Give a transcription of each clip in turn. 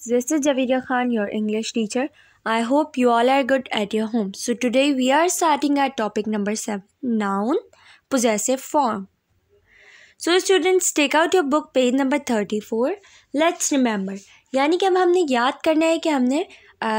students, this is Javeria Khan, your English teacher. I hope you all are good at your home. So today we are starting our topic number 7, Noun, Possessive Form. So students, take out your book page number 34. Let's remember. यानी कि अब हमने याद करना है कि हमने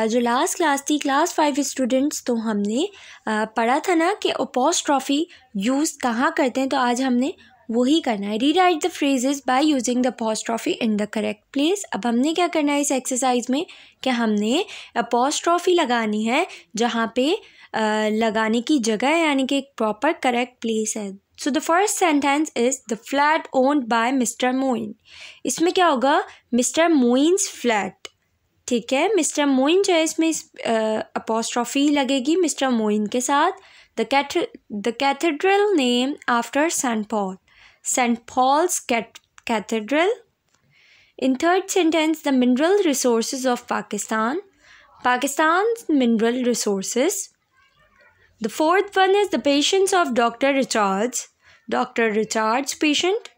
जो लास्ट क्लास थी क्लास फाइव स्टूडेंट्स तो हमने पढ़ा था ना कि ओपोस्ट्रॉफी यूज़ कहाँ करते हैं तो आज हमने वही करना है rewrite the phrases by using the apostrophe इन द करेक्ट प्लेस अब हमने क्या करना है इस एक्सरसाइज में क्या हमने अपॉस्ट्रॉफी लगानी है जहाँ पे आ, लगाने की जगह यानी कि एक प्रॉपर करेक्ट प्लेस है so the first sentence is the flat owned by mister Moin इसमें क्या होगा मिस्टर मोइन्स फ्लैट ठीक है मिस्टर मोइन जो है इसमें इस अपोस्ट्रॉफी लगेगी मिस्टर मोइन के साथ the cath the cathedral name after saint Paul St. Paul's Cathedral. In third sentence, the mineral resources of Pakistan. Pakistan's mineral resources. The fourth one is the patients of Dr. Richards. Dr. Richards patient.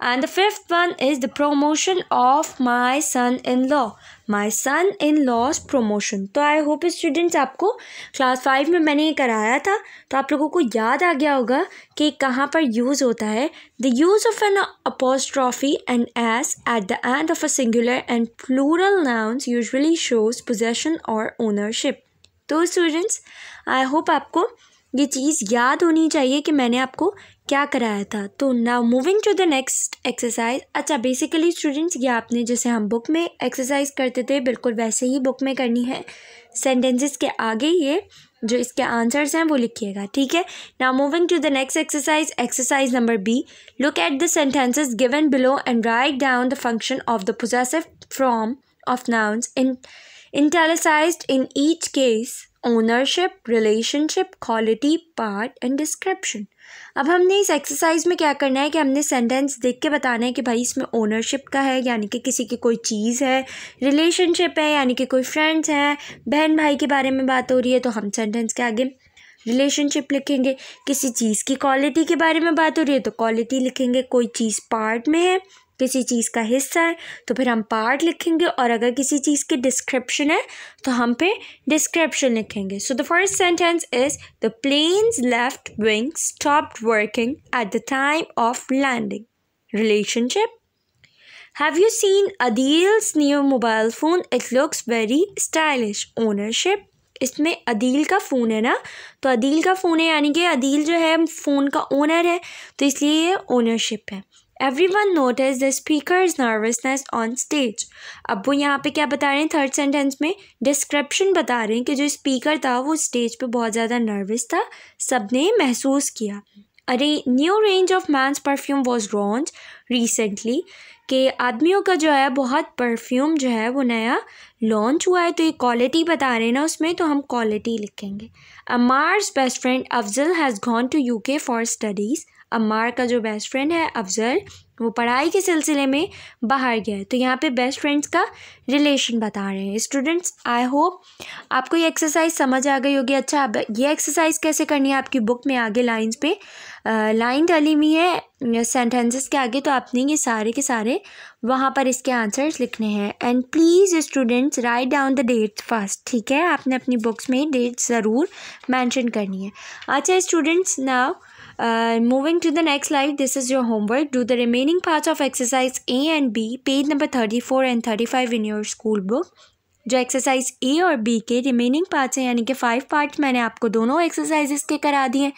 And the fifth one is the promotion of my son-in-law. My son in laws promotion तो I hope students आपको class five में मैंने ये कराया था तो आप लोगों को याद आ गया होगा कि कहाँ पर यूज़ होता है the use of an apostrophe and S at the end of a singular and plural nouns usually shows possession और ओनरशिप तो स्टूडेंट्स आई होप आपको ये चीज़ याद होनी चाहिए कि मैंने आपको क्या कराया था तो now moving to the next exercise अच्छा बेसिकली स्टूडेंट्स ये आपने जैसे हम बुक में एक्सरसाइज करते थे बिल्कुल वैसे ही बुक में करनी है सेंटेंसेस के आगे ये जो इसके आंसर्स हैं वो लिखिएगा ठीक है now moving to the next exercise exercise number B look at the sentences given below and write down the function of the possessive form of nouns in italicise in each case ownership relationship quality part and description अब हमने इस exercise में क्या करना है कि हमने sentence देख के बताना है कि भाई इसमें ओनरशिप का है यानी कि किसी की कोई चीज़ है रिलेशनशिप है यानी कि कोई फ्रेंड्स हैं बहन भाई के बारे में बात हो रही है तो हम सेंटेंस के आगे रिलेशनशिप लिखेंगे किसी चीज़ की क्वालिटी के बारे में बात हो रही है तो क्वालिटी लिखेंगे कोई चीज़ पार्ट में है किसी चीज़ का हिस्सा है तो फिर हम पार्ट लिखेंगे और अगर किसी चीज़ की डिस्क्रिप्शन है तो हम फिर डिस्क्रिप्शन लिखेंगे so the first sentence is the plane's left wing stopped working at the time of landing relationship have you seen Adeel's new mobile phone it looks very stylish ownership इसमें अदील का फ़ोन है ना तो अदील का फ़ोन है यानी कि अदील जो है फ़ोन का ओनर है तो इसलिए ये ओनरशिप है everyone notice the is nervousness on stage अब वो यहाँ पे क्या बता रहे हैं थर्ड सेंटेंस में डिस्क्रिप्शन बता रहे हैं कि जो स्पीकर था वो स्टेज पे बहुत ज़्यादा नर्वस था सब ने महसूस किया अरे new range of men's perfume was launch recently कि आदमियों का जो है बहुत परफ्यूम जो है वो नया लॉन्च हुआ है तो ये क्वालिटी बता रहे हैं ना उसमें तो हम क्वालिटी लिखेंगे Amar's best friend Afzal has gone to UK for studies Amar का जो बेस्ट फ्रेंड है अफजल वो पढ़ाई के सिलसिले में बाहर गया है तो यहाँ पे बेस्ट फ्रेंड्स का रिलेशन बता रहे हैं स्टूडेंट्स आई होप आपको ये एक्सरसाइज समझ आ गई होगी अच्छा अब ये एक्सरसाइज कैसे करनी है आपकी बुक में आगे लाइंस पे लाइन डली हुई है सेंटेंसेस के आगे तो आपने ये सारे के सारे वहाँ पर इसके आंसर्स लिखने हैं and please students write down the date first ठीक है आपने अपनी बुक्स में डेट ज़रूर मैंशन करनी है अच्छा students now moving to the next light this is your homework do the remaining part of exercise A and B page number thirty four and thirty five in your school book जो exercise A और B के remaining parts हैं यानी कि five parts मैंने आपको दोनों exercises के करा दिए हैं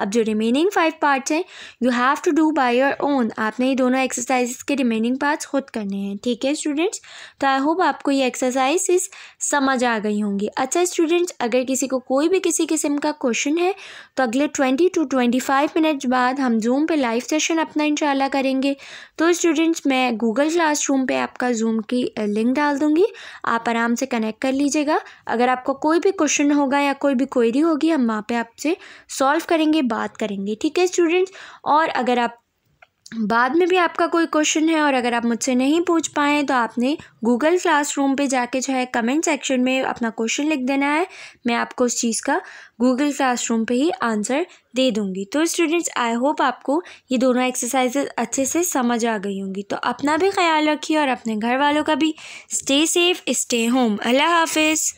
अब जो रिमेनिंग फाइव पार्ट्स हैं you have to do by your own आपने ये दोनों एक्सरसाइज के रिमेनिंग पार्ट्स खुद करने हैं ठीक है स्टूडेंट्स तो आई होप आपको ये एक्सरसाइज समझ आ गई होंगी अच्छा स्टूडेंट्स अगर किसी को कोई भी किसी किस्म का क्वेश्चन है तो अगले twenty two twenty five minute बाद हम जूम पे लाइव सेशन अपना इंशाल्लाह करेंगे तो स्टूडेंट्स मैं गूगल रूम पर आपका जूम की लिंक डाल दूँगी आप आराम से कनेक्ट कर लीजिएगा अगर आपको कोई भी क्वेश्चन होगा या कोई भी क्वेरी होगी हम वहाँ पर आपसे सॉल्व करेंगे बात करेंगे ठीक है स्टूडेंट्स और अगर आप बाद में भी आपका कोई क्वेश्चन है और अगर आप मुझसे नहीं पूछ पाए तो आपने गूगल क्लासरूम पे जाके जो है कमेंट सेक्शन में अपना क्वेश्चन लिख देना है मैं आपको उस चीज़ का गूगल क्लासरूम पे ही आंसर दे दूँगी तो स्टूडेंट्स आई होप आपको ये दोनों एक्सरसाइजेज अच्छे से समझ आ गई होंगी तो अपना भी ख्याल रखिए और अपने घर वालों का भी स्टे सेफ स्टे होम अल्लाह हाफिज़